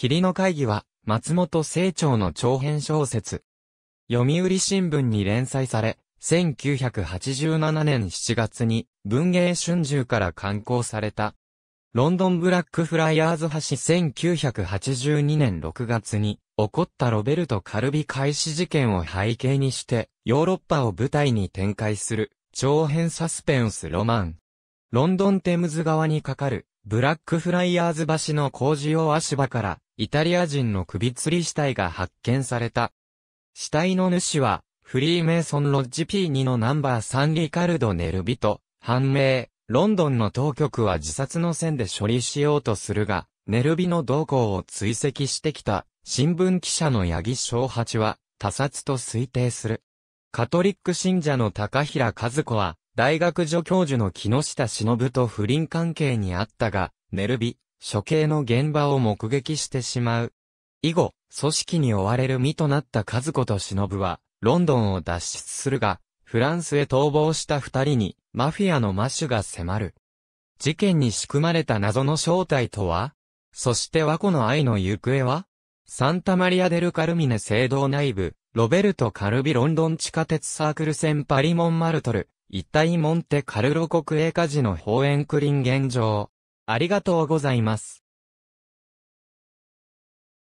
霧の会議は、松本清張の長編小説。読売新聞に連載され、1987年7月に文芸春秋から刊行された。ロンドンブラックフライヤーズ橋1982年6月に起こったロベルト・カルビ開始事件を背景にしてヨーロッパを舞台に展開する長編サスペンスロマン。ロンドンテムズ川にかかるブラックフライヤーズ橋の工事用足場から、イタリア人の首吊り死体が発見された。死体の主は、フリーメイソンロッジ P2 のナンバー3リカルド・ネルビと、判明。ロンドンの当局は自殺の線で処理しようとするが、ネルビの動向を追跡してきた、新聞記者の八木正八は、他殺と推定する。カトリック信者の高平和子は、大学助教授の木下忍と不倫関係にあったが、寝ルビ、処刑の現場を目撃してしまう。以後、組織に追われる身となった和子と忍は、ロンドンを脱出するが、フランスへ逃亡した二人に、マフィアのマシュが迫る。事件に仕組まれた謎の正体とはそして和子の愛の行方はサンタマリア・デル・カルミネ聖堂内部、ロベルト・カルビロンドン地下鉄サークル線パリ・モン・マルトル、一体モンテカルロ国営カ事の方園クリン現状。ありがとうございます。